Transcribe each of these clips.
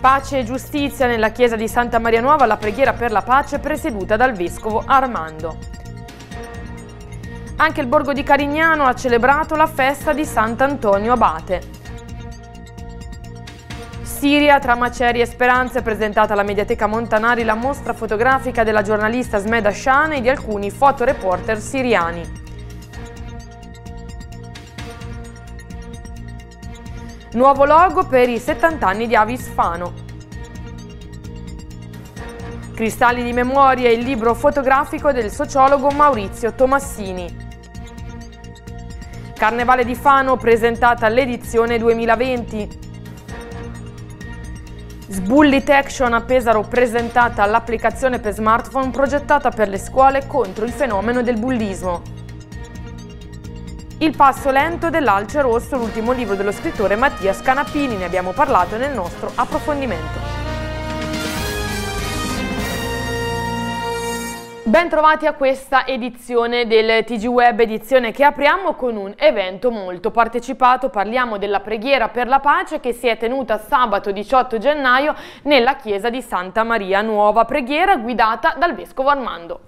Pace e giustizia nella chiesa di Santa Maria Nuova, la preghiera per la pace presieduta dal vescovo Armando. Anche il borgo di Carignano ha celebrato la festa di Sant'Antonio Abate. Siria, tra macerie e speranze, presentata alla Mediateca Montanari la mostra fotografica della giornalista Smeda Shan e di alcuni fotoreporter siriani. Nuovo logo per i 70 anni di Avis Fano. Cristalli di memoria il libro fotografico del sociologo Maurizio Tomassini. Carnevale di Fano presentata all'edizione 2020. Sbullit Action a Pesaro presentata l'applicazione per smartphone progettata per le scuole contro il fenomeno del bullismo. Il passo lento dell'Alce Rosso, l'ultimo libro dello scrittore Mattia Scanapini, ne abbiamo parlato nel nostro approfondimento. Bentrovati a questa edizione del TG Web, edizione che apriamo con un evento molto partecipato. Parliamo della preghiera per la pace che si è tenuta sabato 18 gennaio nella chiesa di Santa Maria Nuova, preghiera guidata dal Vescovo Armando.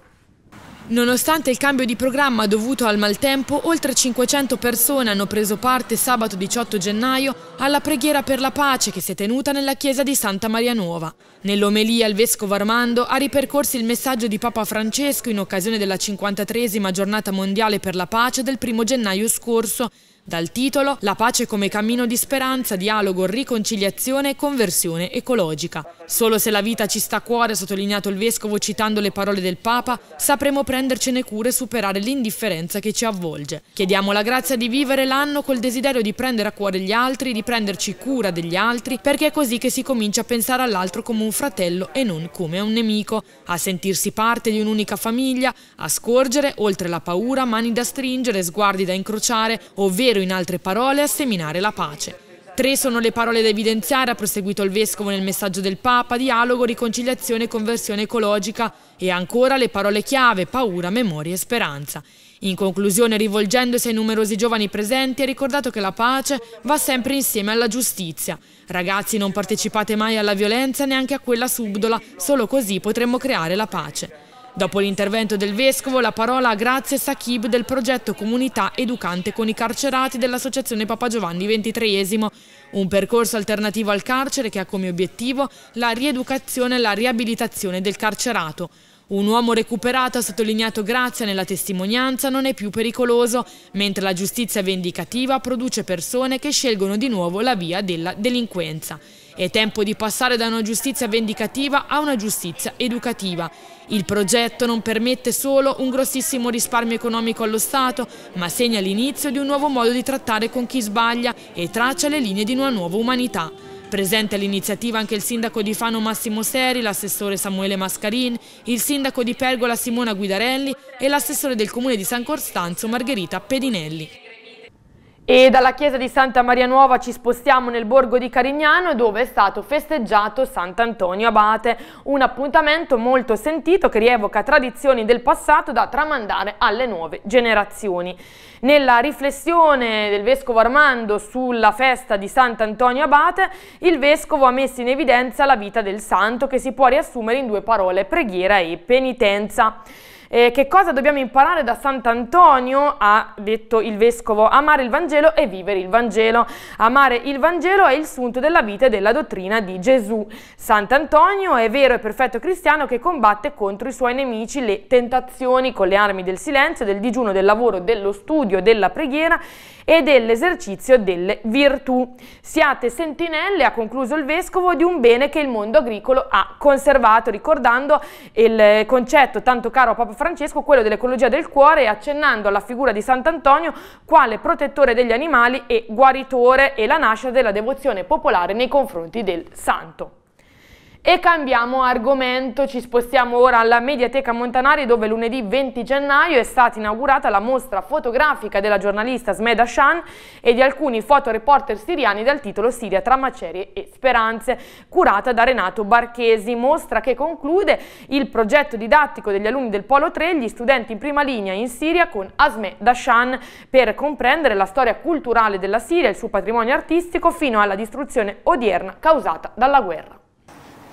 Nonostante il cambio di programma dovuto al maltempo, oltre 500 persone hanno preso parte sabato 18 gennaio alla preghiera per la pace che si è tenuta nella chiesa di Santa Maria Nuova. Nell'omelia il vescovo Armando ha ripercorso il messaggio di Papa Francesco in occasione della 53esima giornata mondiale per la pace del 1 gennaio scorso, dal titolo La pace come cammino di speranza, dialogo, riconciliazione e conversione ecologica. Solo se la vita ci sta a cuore, ha sottolineato il Vescovo citando le parole del Papa, sapremo prendercene cura e superare l'indifferenza che ci avvolge. Chiediamo la grazia di vivere l'anno col desiderio di prendere a cuore gli altri, di prenderci cura degli altri, perché è così che si comincia a pensare all'altro come un fratello e non come a un nemico, a sentirsi parte di un'unica famiglia, a scorgere, oltre la paura, mani da stringere, sguardi da incrociare, ovvero in altre parole a seminare la pace. Tre sono le parole da evidenziare, ha proseguito il Vescovo nel messaggio del Papa, dialogo, riconciliazione, conversione ecologica e ancora le parole chiave, paura, memoria e speranza. In conclusione, rivolgendosi ai numerosi giovani presenti, ha ricordato che la pace va sempre insieme alla giustizia. Ragazzi, non partecipate mai alla violenza, neanche a quella subdola, solo così potremmo creare la pace. Dopo l'intervento del Vescovo, la parola a Grazie Sakib del progetto Comunità Educante con i carcerati dell'Associazione Papa Giovanni XXIII, un percorso alternativo al carcere che ha come obiettivo la rieducazione e la riabilitazione del carcerato. Un uomo recuperato, ha sottolineato Grazia nella testimonianza, non è più pericoloso, mentre la giustizia vendicativa produce persone che scelgono di nuovo la via della delinquenza. È tempo di passare da una giustizia vendicativa a una giustizia educativa. Il progetto non permette solo un grossissimo risparmio economico allo Stato, ma segna l'inizio di un nuovo modo di trattare con chi sbaglia e traccia le linee di una nuova umanità. Presente all'iniziativa anche il sindaco di Fano Massimo Seri, l'assessore Samuele Mascarin, il sindaco di Pergola Simona Guidarelli e l'assessore del comune di San Costanzo Margherita Pedinelli. E dalla chiesa di Santa Maria Nuova ci spostiamo nel borgo di Carignano dove è stato festeggiato Sant'Antonio Abate, un appuntamento molto sentito che rievoca tradizioni del passato da tramandare alle nuove generazioni. Nella riflessione del Vescovo Armando sulla festa di Sant'Antonio Abate, il Vescovo ha messo in evidenza la vita del santo che si può riassumere in due parole, preghiera e penitenza. Eh, che cosa dobbiamo imparare da Sant'Antonio? Ha detto il Vescovo, amare il Vangelo e vivere il Vangelo. Amare il Vangelo è il sunto della vita e della dottrina di Gesù. Sant'Antonio è vero e perfetto cristiano che combatte contro i suoi nemici le tentazioni con le armi del silenzio, del digiuno, del lavoro, dello studio, della preghiera e dell'esercizio delle virtù. Siate sentinelle, ha concluso il Vescovo, di un bene che il mondo agricolo ha conservato, ricordando il eh, concetto tanto caro a Papa Francesco quello dell'ecologia del cuore accennando alla figura di Sant'Antonio quale protettore degli animali e guaritore e la nascita della devozione popolare nei confronti del santo. E cambiamo argomento, ci spostiamo ora alla Mediateca Montanari dove lunedì 20 gennaio è stata inaugurata la mostra fotografica della giornalista Smeda Shan e di alcuni fotoreporter siriani dal titolo Siria tra macerie e speranze, curata da Renato Barchesi, mostra che conclude il progetto didattico degli alunni del Polo 3, gli studenti in prima linea in Siria con Asme Dashan per comprendere la storia culturale della Siria, il suo patrimonio artistico fino alla distruzione odierna causata dalla guerra.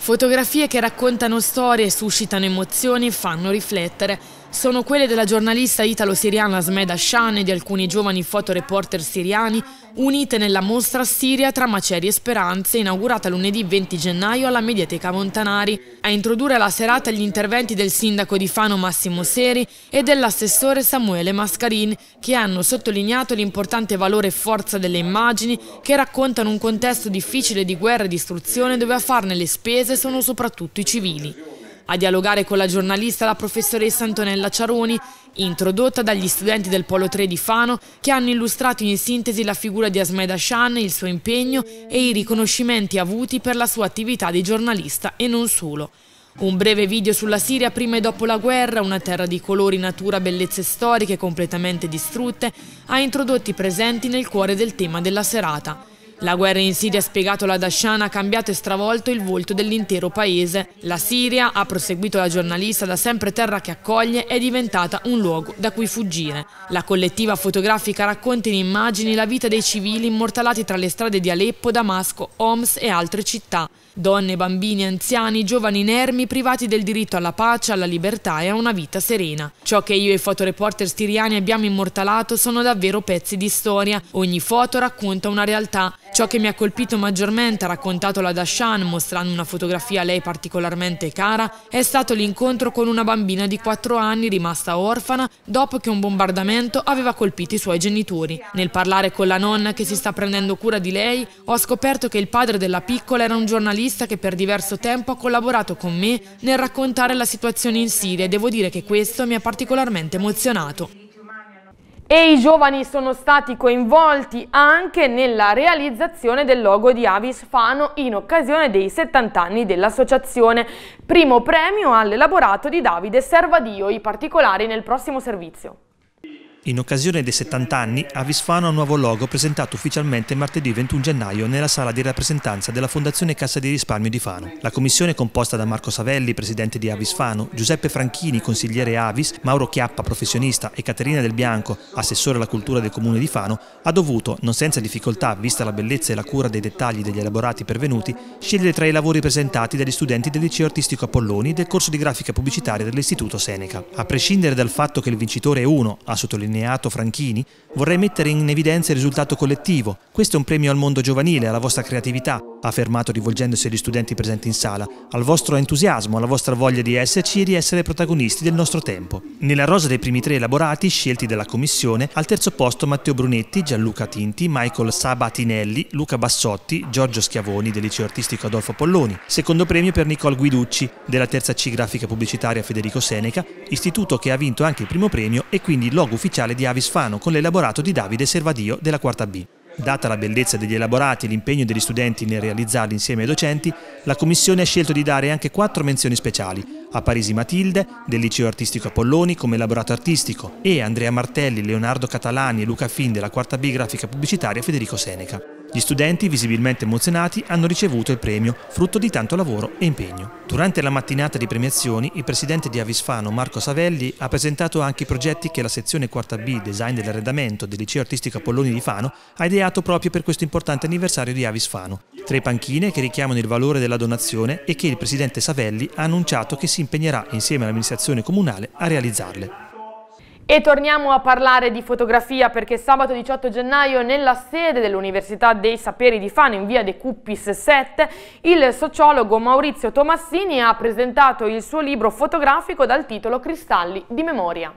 Fotografie che raccontano storie, suscitano emozioni e fanno riflettere. Sono quelle della giornalista italo-siriana Smeda Shan e di alcuni giovani fotoreporter siriani unite nella mostra Siria tra macerie e speranze inaugurata lunedì 20 gennaio alla Mediateca Montanari. A introdurre la serata gli interventi del sindaco di Fano Massimo Seri e dell'assessore Samuele Mascarin che hanno sottolineato l'importante valore e forza delle immagini che raccontano un contesto difficile di guerra e distruzione dove a farne le spese sono soprattutto i civili. A dialogare con la giornalista la professoressa Antonella Ciaroni, introdotta dagli studenti del Polo 3 di Fano, che hanno illustrato in sintesi la figura di Asmeda Shan, il suo impegno e i riconoscimenti avuti per la sua attività di giornalista e non solo. Un breve video sulla Siria prima e dopo la guerra, una terra di colori, natura, bellezze storiche completamente distrutte, ha introdotti i presenti nel cuore del tema della serata. La guerra in Siria, ha spiegato la Dashan, ha cambiato e stravolto il volto dell'intero paese. La Siria, ha proseguito la giornalista, da sempre terra che accoglie, è diventata un luogo da cui fuggire. La collettiva fotografica racconta in immagini la vita dei civili immortalati tra le strade di Aleppo, Damasco, Homs e altre città. Donne, bambini, anziani, giovani inermi privati del diritto alla pace, alla libertà e a una vita serena. Ciò che io e i fotoreporter siriani abbiamo immortalato sono davvero pezzi di storia. Ogni foto racconta una realtà. Ciò che mi ha colpito maggiormente, ha raccontato la Dashan mostrando una fotografia a lei particolarmente cara, è stato l'incontro con una bambina di 4 anni rimasta orfana dopo che un bombardamento aveva colpito i suoi genitori. Nel parlare con la nonna che si sta prendendo cura di lei, ho scoperto che il padre della piccola era un giornalista che per diverso tempo ha collaborato con me nel raccontare la situazione in Siria e devo dire che questo mi ha particolarmente emozionato e i giovani sono stati coinvolti anche nella realizzazione del logo di Avis Fano in occasione dei 70 anni dell'associazione. Primo premio all'elaborato di Davide Servadio, i particolari nel prossimo servizio. In occasione dei 70 anni, Avisfano ha un nuovo logo presentato ufficialmente martedì 21 gennaio nella sala di rappresentanza della Fondazione Cassa di Risparmio di Fano. La commissione composta da Marco Savelli, presidente di Avisfano, Giuseppe Franchini, consigliere Avis, Mauro Chiappa, professionista e Caterina Del Bianco, assessore alla cultura del comune di Fano, ha dovuto, non senza difficoltà, vista la bellezza e la cura dei dettagli degli elaborati pervenuti, scegliere tra i lavori presentati dagli studenti del liceo artistico Apolloni del corso di grafica pubblicitaria dell'Istituto Seneca. A prescindere dal fatto che il vincitore è uno, ha sottolineato sottolineato Franchini, vorrei mettere in evidenza il risultato collettivo. Questo è un premio al mondo giovanile, alla vostra creatività, ha affermato rivolgendosi agli studenti presenti in sala, al vostro entusiasmo, alla vostra voglia di esserci e di essere protagonisti del nostro tempo. Nella rosa dei primi tre elaborati, scelti dalla commissione, al terzo posto Matteo Brunetti, Gianluca Tinti, Michael Sabatinelli, Luca Bassotti, Giorgio Schiavoni del liceo artistico Adolfo Polloni, secondo premio per Nicole Guiducci della terza C grafica pubblicitaria Federico Seneca, istituto che ha vinto anche il primo premio e quindi il logo ufficiale spaziale di Avisfano con l'elaborato di Davide Servadio della quarta B. Data la bellezza degli elaborati e l'impegno degli studenti nel realizzarli insieme ai docenti, la Commissione ha scelto di dare anche quattro menzioni speciali a Parisi Matilde, del Liceo Artistico Apolloni come elaborato artistico e Andrea Martelli, Leonardo Catalani e Luca Fin della quarta B grafica pubblicitaria Federico Seneca. Gli studenti, visibilmente emozionati, hanno ricevuto il premio, frutto di tanto lavoro e impegno. Durante la mattinata di premiazioni, il presidente di Avisfano, Marco Savelli, ha presentato anche i progetti che la sezione 4B Design dell'arredamento del Liceo Artistico Apolloni di Fano ha ideato proprio per questo importante anniversario di Avisfano. Tre panchine che richiamano il valore della donazione e che il presidente Savelli ha annunciato che si impegnerà insieme all'amministrazione comunale a realizzarle. E torniamo a parlare di fotografia perché sabato 18 gennaio nella sede dell'Università dei Saperi di Fano in via De Cuppis 7 il sociologo Maurizio Tomassini ha presentato il suo libro fotografico dal titolo Cristalli di memoria.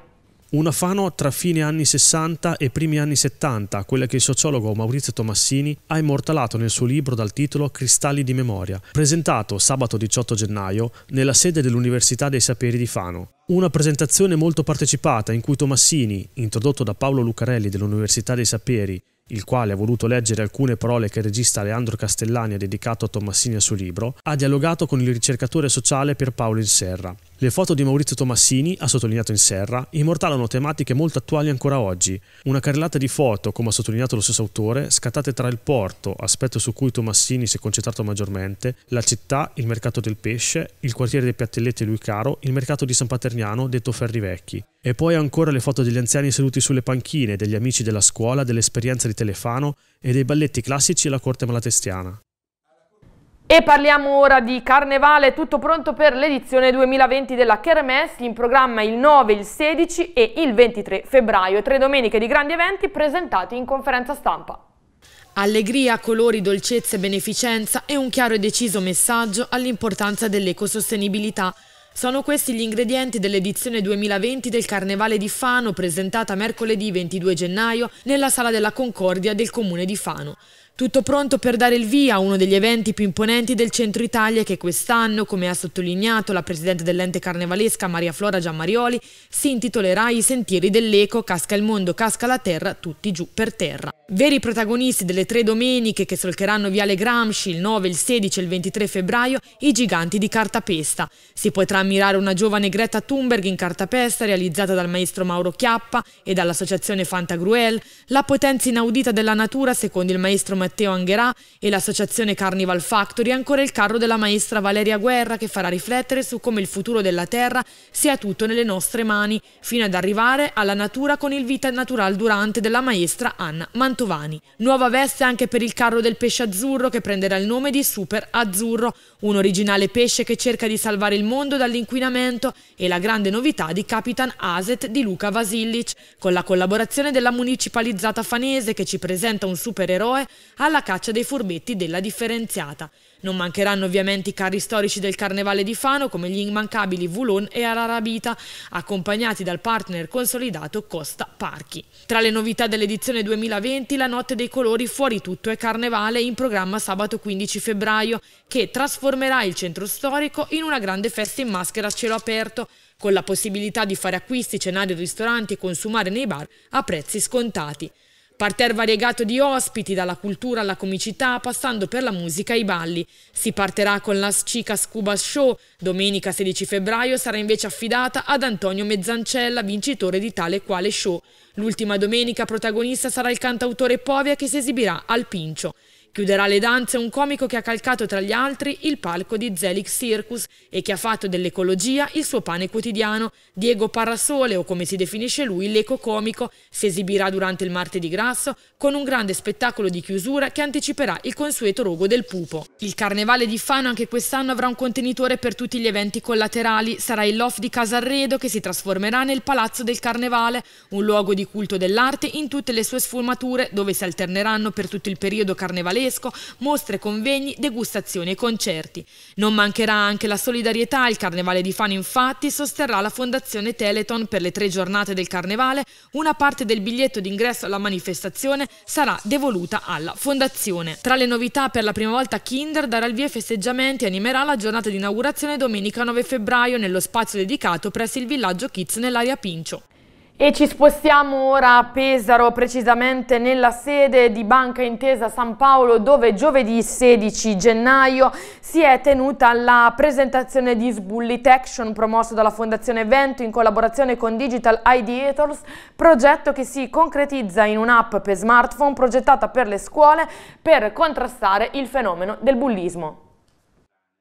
Una Fano tra fine anni 60 e primi anni 70, quella che il sociologo Maurizio Tomassini ha immortalato nel suo libro dal titolo Cristalli di memoria, presentato sabato 18 gennaio nella sede dell'Università dei Saperi di Fano. Una presentazione molto partecipata in cui Tomassini, introdotto da Paolo Lucarelli dell'Università dei Saperi, il quale ha voluto leggere alcune parole che il regista Leandro Castellani ha dedicato a Tomassini al suo libro, ha dialogato con il ricercatore sociale Pierpaolo Inserra. Le foto di Maurizio Tomassini, ha sottolineato in serra, immortalano tematiche molto attuali ancora oggi. Una carrellata di foto, come ha sottolineato lo stesso autore, scattate tra il porto, aspetto su cui Tomassini si è concentrato maggiormente, la città, il mercato del pesce, il quartiere dei Piattelletti e lui caro, il mercato di San Paterniano, detto Ferri Vecchi. E poi ancora le foto degli anziani seduti sulle panchine, degli amici della scuola, dell'esperienza di Telefano e dei balletti classici alla corte malatestiana. E parliamo ora di Carnevale, tutto pronto per l'edizione 2020 della Kermesse, in programma il 9, il 16 e il 23 febbraio, tre domeniche di grandi eventi presentati in conferenza stampa. Allegria, colori, dolcezze, beneficenza e un chiaro e deciso messaggio all'importanza dell'ecosostenibilità. Sono questi gli ingredienti dell'edizione 2020 del Carnevale di Fano presentata mercoledì 22 gennaio nella Sala della Concordia del Comune di Fano. Tutto pronto per dare il via a uno degli eventi più imponenti del centro Italia che quest'anno, come ha sottolineato la presidente dell'ente carnevalesca Maria Flora Giammarioli, si intitolerà I sentieri dell'eco, casca il mondo, casca la terra, tutti giù per terra. Veri protagonisti delle tre domeniche che solcheranno Viale Gramsci il 9, il 16 e il 23 febbraio, i giganti di cartapesta. Si potrà ammirare una giovane Greta Thunberg in cartapesta realizzata dal maestro Mauro Chiappa e dall'associazione Fantagruel, la potenza inaudita della natura secondo il maestro Mario Matteo Angherà e l'associazione Carnival Factory, ancora il carro della maestra Valeria Guerra che farà riflettere su come il futuro della terra sia tutto nelle nostre mani, fino ad arrivare alla natura con il Vita Natural Durante della maestra Anna Mantovani. Nuova veste anche per il carro del pesce azzurro che prenderà il nome di Super Azzurro, un originale pesce che cerca di salvare il mondo dall'inquinamento e la grande novità di Capitan Aset di Luca Vasillic, con la collaborazione della municipalizzata fanese che ci presenta un supereroe alla caccia dei furbetti della differenziata. Non mancheranno ovviamente i carri storici del Carnevale di Fano come gli immancabili Vulon e Ararabita, accompagnati dal partner consolidato Costa Parchi. Tra le novità dell'edizione 2020 la Notte dei Colori Fuori Tutto è Carnevale in programma sabato 15 febbraio che trasformerà il centro storico in una grande festa in maschera a cielo aperto con la possibilità di fare acquisti, cenare in ristoranti e consumare nei bar a prezzi scontati. Parterre variegato di ospiti, dalla cultura alla comicità, passando per la musica e i balli. Si partirà con la Scica Scuba Show. Domenica 16 febbraio sarà invece affidata ad Antonio Mezzancella, vincitore di tale quale show. L'ultima domenica protagonista sarà il cantautore Povia che si esibirà al Pincio. Chiuderà le danze un comico che ha calcato tra gli altri il palco di Zelig Circus e che ha fatto dell'ecologia il suo pane quotidiano. Diego Parasole, o come si definisce lui, l'eco-comico, si esibirà durante il martedì grasso con un grande spettacolo di chiusura che anticiperà il consueto rogo del pupo. Il Carnevale di Fano anche quest'anno avrà un contenitore per tutti gli eventi collaterali. Sarà il loft di Casarredo che si trasformerà nel Palazzo del Carnevale, un luogo di culto dell'arte in tutte le sue sfumature dove si alterneranno per tutto il periodo carnevalesco fresco, mostre, convegni, degustazioni e concerti. Non mancherà anche la solidarietà, il Carnevale di Fano infatti sosterrà la Fondazione Teleton per le tre giornate del Carnevale, una parte del biglietto d'ingresso alla manifestazione sarà devoluta alla Fondazione. Tra le novità per la prima volta Kinder darà il via ai festeggiamenti e animerà la giornata di inaugurazione domenica 9 febbraio nello spazio dedicato presso il villaggio Kids nell'area Pincio. E ci spostiamo ora a Pesaro, precisamente nella sede di Banca Intesa San Paolo, dove giovedì 16 gennaio si è tenuta la presentazione di Sbullit Action promosso dalla Fondazione Vento in collaborazione con Digital Ideators, progetto che si concretizza in un'app per smartphone progettata per le scuole per contrastare il fenomeno del bullismo.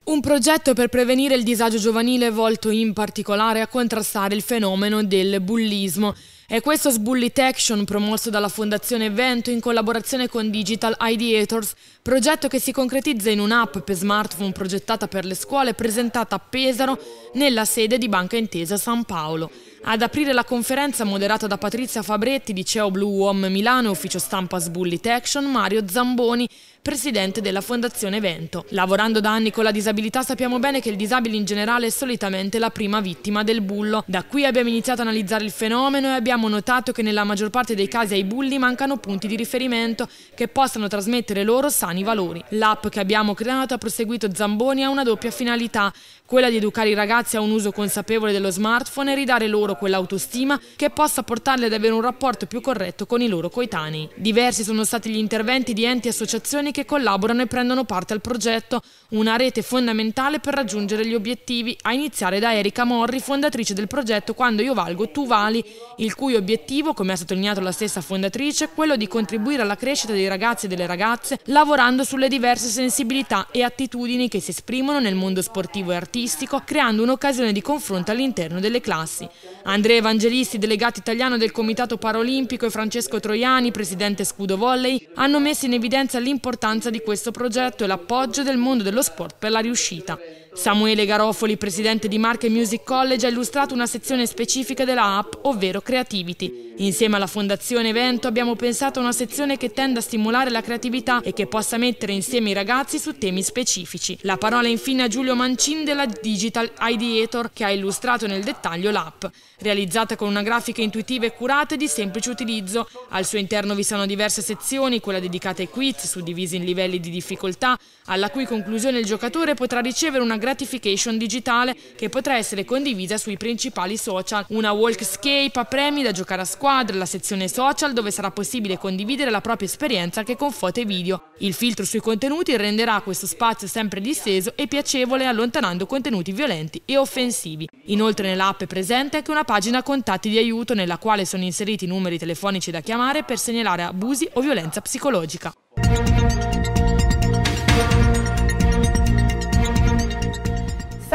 Un progetto per prevenire il disagio giovanile volto in particolare a contrastare il fenomeno del bullismo. È questo Sbullit Action promosso dalla Fondazione Vento in collaborazione con Digital Ideators, progetto che si concretizza in un'app per smartphone progettata per le scuole presentata a Pesaro nella sede di Banca Intesa San Paolo. Ad aprire la conferenza moderata da Patrizia Fabretti di CEO Blue Home Milano, ufficio stampa Sbullit Action, Mario Zamboni, presidente della Fondazione Vento. Lavorando da anni con la disabilità sappiamo bene che il disabile in generale è solitamente la prima vittima del bullo. Da qui abbiamo iniziato ad analizzare il fenomeno e abbiamo notato che nella maggior parte dei casi ai bulli mancano punti di riferimento che possano trasmettere loro sani valori. L'app che abbiamo creato ha proseguito Zamboni a una doppia finalità, quella di educare i ragazzi a un uso consapevole dello smartphone e ridare loro quell'autostima che possa portarli ad avere un rapporto più corretto con i loro coetanei. Diversi sono stati gli interventi di enti e associazioni che collaborano e prendono parte al progetto, una rete fondamentale per raggiungere gli obiettivi, a iniziare da Erika Morri, fondatrice del progetto Quando io valgo tu vali, il cui obiettivo, come ha sottolineato la stessa fondatrice, è quello di contribuire alla crescita dei ragazzi e delle ragazze, lavorando sulle diverse sensibilità e attitudini che si esprimono nel mondo sportivo e artistico, creando un'occasione di confronto all'interno delle classi. Andrea Evangelisti, delegato italiano del Comitato Paralimpico e Francesco Troiani, presidente Scudo Volley, hanno messo in evidenza l'importanza l'importanza di questo progetto e l'appoggio del mondo dello sport per la riuscita. Samuele Garofoli, presidente di Marche Music College, ha illustrato una sezione specifica della app, ovvero Creativity. Insieme alla Fondazione Evento abbiamo pensato a una sezione che tenda a stimolare la creatività e che possa mettere insieme i ragazzi su temi specifici. La parola infine a Giulio Mancin della Digital Ideator che ha illustrato nel dettaglio l'app. Realizzata con una grafica intuitiva e curata e di semplice utilizzo, al suo interno vi sono diverse sezioni, quella dedicata ai quiz, suddivisi in livelli di difficoltà, alla cui conclusione il giocatore potrà ricevere una gratification digitale che potrà essere condivisa sui principali social. Una walkscape a premi da giocare a squadra, la sezione social dove sarà possibile condividere la propria esperienza anche con foto e video. Il filtro sui contenuti renderà questo spazio sempre disteso e piacevole allontanando contenuti violenti e offensivi. Inoltre nell'app è presente anche una pagina contatti di aiuto nella quale sono inseriti i numeri telefonici da chiamare per segnalare abusi o violenza psicologica.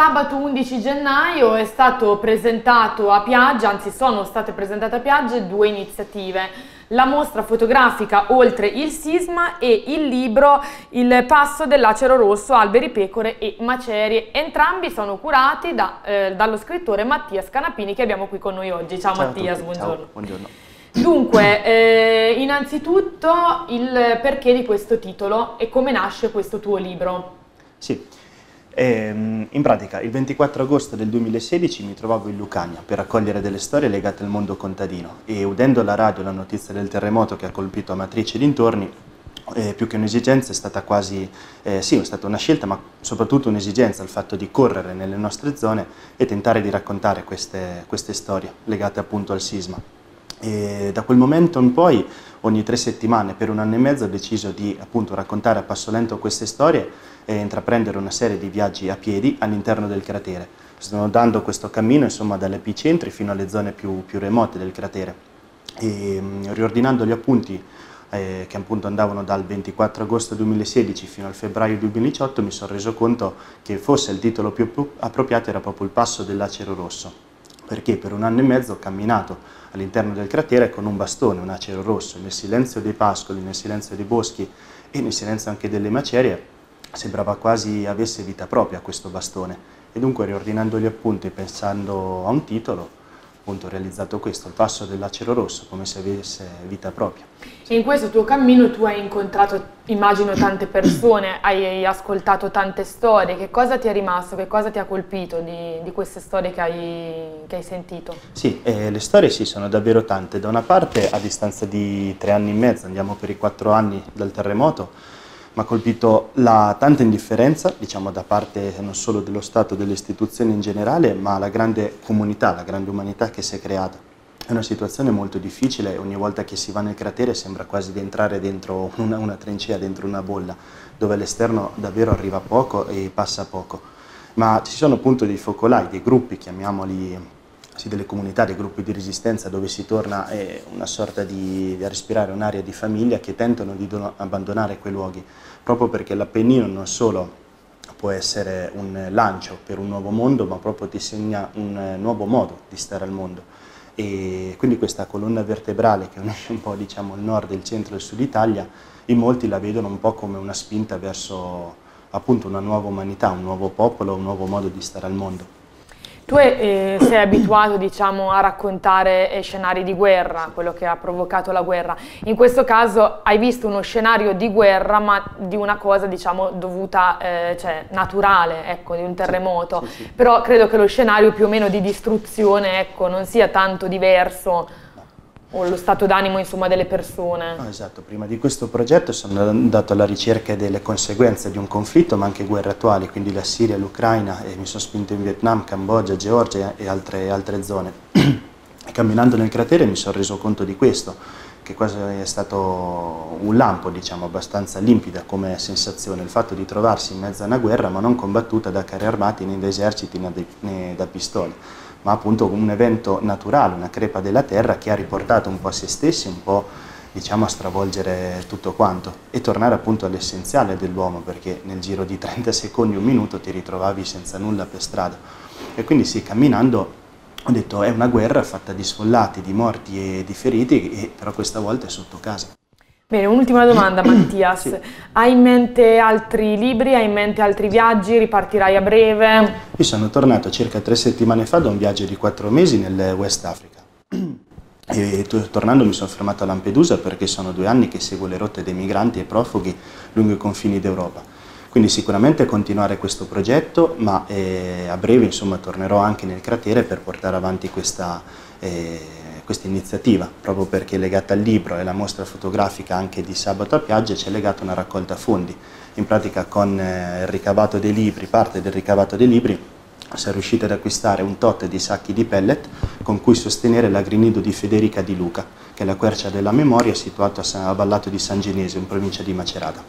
Sabato 11 gennaio è stato presentato a Piaggia, anzi sono state presentate a Piaggia due iniziative. La mostra fotografica Oltre il sisma e il libro Il passo dell'acero rosso, alberi, pecore e macerie. Entrambi sono curati da, eh, dallo scrittore Mattia Scanapini che abbiamo qui con noi oggi. Ciao, Ciao Mattia, buongiorno. Ciao, buongiorno. Dunque, eh, innanzitutto il perché di questo titolo e come nasce questo tuo libro. Sì. E, ehm, in pratica, il 24 agosto del 2016 mi trovavo in Lucania per raccogliere delle storie legate al mondo contadino e udendo la radio la notizia del terremoto che ha colpito Amatrice e dintorni, eh, più che un'esigenza è stata quasi, eh, sì, è stata una scelta, ma soprattutto un'esigenza, il fatto di correre nelle nostre zone e tentare di raccontare queste, queste storie legate appunto al sisma. E da quel momento in poi ogni tre settimane per un anno e mezzo ho deciso di appunto, raccontare a passo lento queste storie e intraprendere una serie di viaggi a piedi all'interno del cratere. Sto dando questo cammino insomma, dagli fino alle zone più, più remote del cratere. E, riordinando gli appunti eh, che appunto andavano dal 24 agosto 2016 fino al febbraio 2018 mi sono reso conto che forse il titolo più appropriato era proprio il passo dell'acero rosso perché per un anno e mezzo ho camminato all'interno del cratere con un bastone, un acero rosso, nel silenzio dei pascoli, nel silenzio dei boschi e nel silenzio anche delle macerie, sembrava quasi avesse vita propria questo bastone. E dunque riordinando gli appunti e pensando a un titolo, appunto ho realizzato questo, il passo dell'acero rosso, come se avesse vita propria. E in questo tuo cammino tu hai incontrato immagino tante persone, hai ascoltato tante storie, che cosa ti è rimasto, che cosa ti ha colpito di, di queste storie che hai, che hai sentito? Sì, eh, le storie sì, sono davvero tante. Da una parte, a distanza di tre anni e mezzo, andiamo per i quattro anni dal terremoto, mi ha colpito la tanta indifferenza, diciamo da parte non solo dello Stato, delle istituzioni in generale, ma la grande comunità, la grande umanità che si è creata è una situazione molto difficile, ogni volta che si va nel cratere sembra quasi di entrare dentro una, una trincea, dentro una bolla, dove all'esterno davvero arriva poco e passa poco. Ma ci sono appunto dei focolai, dei gruppi, chiamiamoli delle comunità, dei gruppi di resistenza dove si torna eh, una sorta di, di respirare un'aria di famiglia che tentano di abbandonare quei luoghi, proprio perché l'Appennino non solo può essere un lancio per un nuovo mondo, ma proprio ti segna un eh, nuovo modo di stare al mondo e quindi questa colonna vertebrale che unisce un po' diciamo, il nord, il centro e il sud Italia, in molti la vedono un po' come una spinta verso appunto una nuova umanità, un nuovo popolo, un nuovo modo di stare al mondo. Tu eh, sei abituato diciamo, a raccontare eh, scenari di guerra, quello che ha provocato la guerra. In questo caso hai visto uno scenario di guerra, ma di una cosa diciamo, dovuta, eh, cioè, naturale, ecco, di un terremoto. Sì, sì, sì. Però credo che lo scenario più o meno di distruzione ecco, non sia tanto diverso o lo stato d'animo insomma, delle persone. No, ah, esatto, prima di questo progetto sono andato alla ricerca delle conseguenze di un conflitto ma anche guerre attuali, quindi la Siria, l'Ucraina e mi sono spinto in Vietnam, Cambogia, Georgia e altre, altre zone. e camminando nel cratere mi sono reso conto di questo, che quasi è stato un lampo diciamo abbastanza limpida come sensazione, il fatto di trovarsi in mezzo a una guerra ma non combattuta da carri armati né da eserciti né da pistole ma appunto un evento naturale, una crepa della terra che ha riportato un po' a se stessi, un po' diciamo a stravolgere tutto quanto e tornare appunto all'essenziale dell'uomo perché nel giro di 30 secondi, un minuto ti ritrovavi senza nulla per strada e quindi sì, camminando ho detto è una guerra fatta di sfollati, di morti e di feriti, e però questa volta è sotto casa. Bene, un'ultima domanda Mattias. Sì. Hai in mente altri libri, hai in mente altri viaggi, ripartirai a breve? Io sono tornato circa tre settimane fa da un viaggio di quattro mesi nel West Africa. E tornando mi sono fermato a Lampedusa perché sono due anni che seguo le rotte dei migranti e profughi lungo i confini d'Europa. Quindi sicuramente continuare questo progetto, ma eh, a breve insomma, tornerò anche nel cratere per portare avanti questa... Eh, questa iniziativa, proprio perché legata al libro e alla mostra fotografica anche di Sabato a Piaggia è legata una raccolta fondi. In pratica con eh, il ricavato dei libri, parte del ricavato dei libri, siamo riusciti ad acquistare un tot di sacchi di pellet con cui sostenere l'agrinido di Federica di Luca, che è la quercia della memoria situata a Ballato di San Genese, in provincia di Macerata.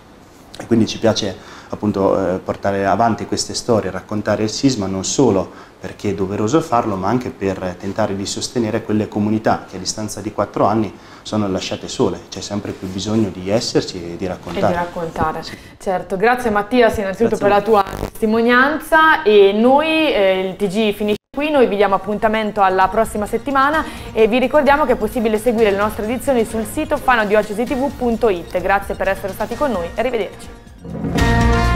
E quindi ci piace appunto eh, portare avanti queste storie, raccontare il sisma non solo perché è doveroso farlo, ma anche per tentare di sostenere quelle comunità che a distanza di quattro anni sono lasciate sole. C'è sempre più bisogno di esserci e di raccontare. E di raccontare, certo. Grazie Mattias innanzitutto Grazie. per la tua testimonianza e noi eh, il TG finisce Qui noi vi diamo appuntamento alla prossima settimana e vi ricordiamo che è possibile seguire le nostre edizioni sul sito fanodiocesitv.it. Grazie per essere stati con noi e arrivederci.